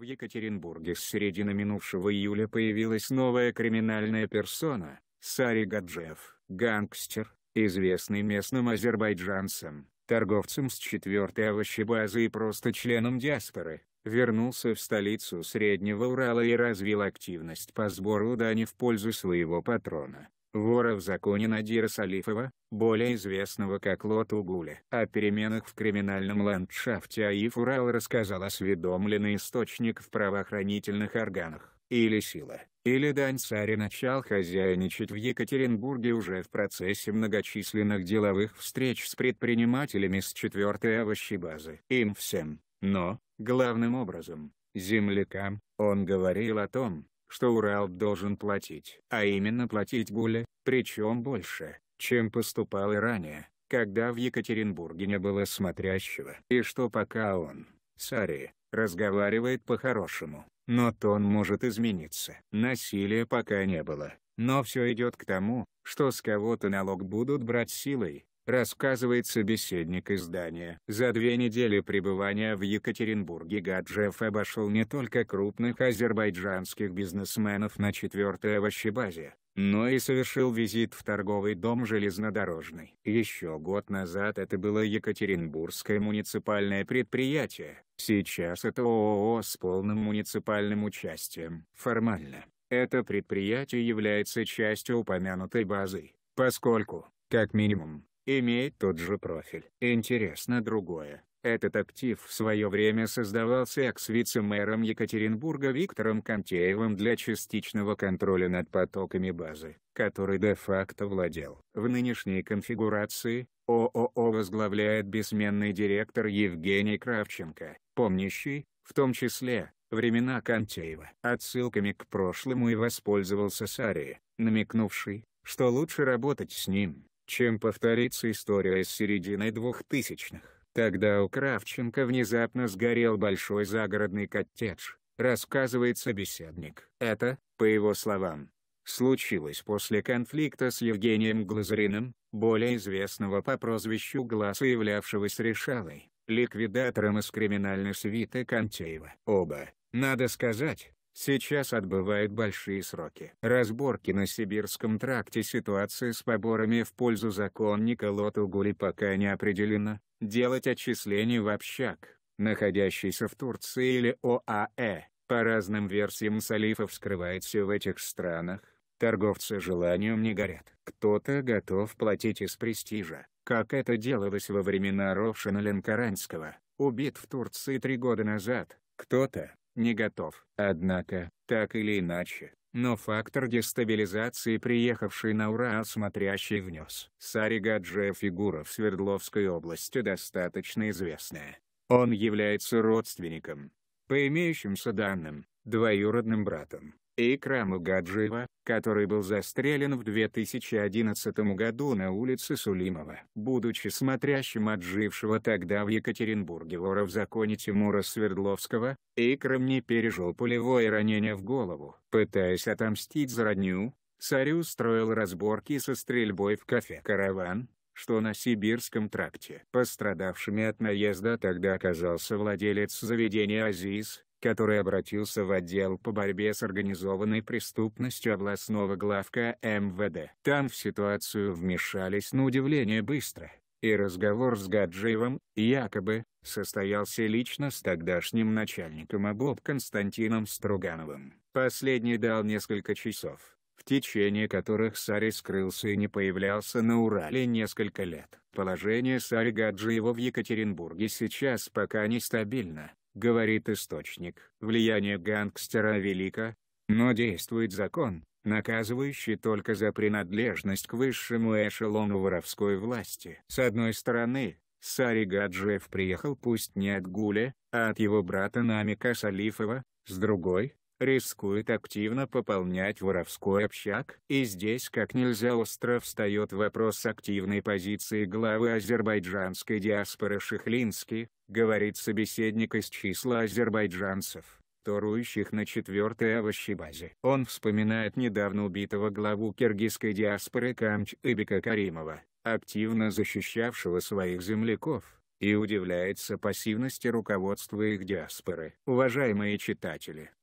В Екатеринбурге с середины минувшего июля появилась новая криминальная персона – Сари Гаджев, гангстер, известный местным азербайджанцам, торговцем с четвертой овощебазы и просто членом диаспоры, вернулся в столицу Среднего Урала и развил активность по сбору дани в пользу своего патрона вора в законе Надира Салифова, более известного как Лоту Гуля. О переменах в криминальном ландшафте Аиф Урал рассказал осведомленный источник в правоохранительных органах, или сила, или дань царя начал хозяйничать в Екатеринбурге уже в процессе многочисленных деловых встреч с предпринимателями с 4-й овощебазы. Им всем, но, главным образом, землякам, он говорил о том, что Урал должен платить, а именно платить более, причем больше, чем поступал и ранее, когда в Екатеринбурге не было смотрящего. И что пока он, Сари, разговаривает по-хорошему, но тон может измениться. Насилия пока не было, но все идет к тому, что с кого-то налог будут брать силой, рассказывает собеседник издания. За две недели пребывания в Екатеринбурге Гаджев обошел не только крупных азербайджанских бизнесменов на четвертой овощебазе, но и совершил визит в торговый дом железнодорожный. Еще год назад это было Екатеринбургское муниципальное предприятие, сейчас это ООО с полным муниципальным участием. Формально, это предприятие является частью упомянутой базы, поскольку, как минимум, имеет тот же профиль. Интересно другое. Этот актив в свое время создавался экс-вице-мэром Екатеринбурга Виктором Контеевым для частичного контроля над потоками базы, который де-факто владел. В нынешней конфигурации, ООО возглавляет бессменный директор Евгений Кравченко, помнящий, в том числе, времена Контеева. Отсылками к прошлому и воспользовался Сари, намекнувший, что лучше работать с ним, чем повторится история с середины двухтысячных. Тогда у Кравченко внезапно сгорел большой загородный коттедж, рассказывает собеседник. Это, по его словам, случилось после конфликта с Евгением Глазариным, более известного по прозвищу Глаз и являвшегося Решалой, ликвидатором из криминальной свиты Контеева. Оба, надо сказать, Сейчас отбывают большие сроки. Разборки на Сибирском тракте ситуация с поборами в пользу законника Лотугули пока не определена. Делать отчисления в общак, находящийся в Турции или ОАЭ, по разным версиям Салифов скрывает все в этих странах. Торговцы желанием не горят. Кто-то готов платить из престижа, как это делалось во времена Ровшина Ленкаранского, убит в Турции три года назад. Кто-то, не готов. Однако, так или иначе, но фактор дестабилизации приехавший на Урал смотрящий внес. Саригаджа фигура в Свердловской области достаточно известная. Он является родственником, по имеющимся данным, двоюродным братом Икрама Гаджиева, который был застрелен в 2011 году на улице Сулимова. Будучи смотрящим отжившего тогда в Екатеринбурге вора в законе Тимура Свердловского, Икрам не пережил пулевое ранение в голову. Пытаясь отомстить за родню, царь устроил разборки со стрельбой в кафе «Караван», что на Сибирском тракте. Пострадавшими от наезда тогда оказался владелец заведения «Азиз», который обратился в отдел по борьбе с организованной преступностью областного главка МВД. Там в ситуацию вмешались на удивление быстро, и разговор с Гаджиевым, якобы, состоялся лично с тогдашним начальником ОБОП Константином Стругановым. Последний дал несколько часов, в течение которых Сари скрылся и не появлялся на Урале несколько лет. Положение Сари Гаджиева в Екатеринбурге сейчас пока нестабильно, говорит источник, влияние гангстера велико, но действует закон, наказывающий только за принадлежность к высшему эшелону воровской власти. С одной стороны, Сари Гаджиев приехал пусть не от Гуля, а от его брата Намика Салифова, с другой, рискует активно пополнять воровской общак. И здесь как нельзя остро встает вопрос активной позиции главы азербайджанской диаспоры Шихлинский, говорит собеседник из числа азербайджанцев, торующих на четвертой овощебазе. Он вспоминает недавно убитого главу киргизской диаспоры Камч Камчыбека Каримова, активно защищавшего своих земляков и удивляется пассивности руководства их диаспоры. Уважаемые читатели!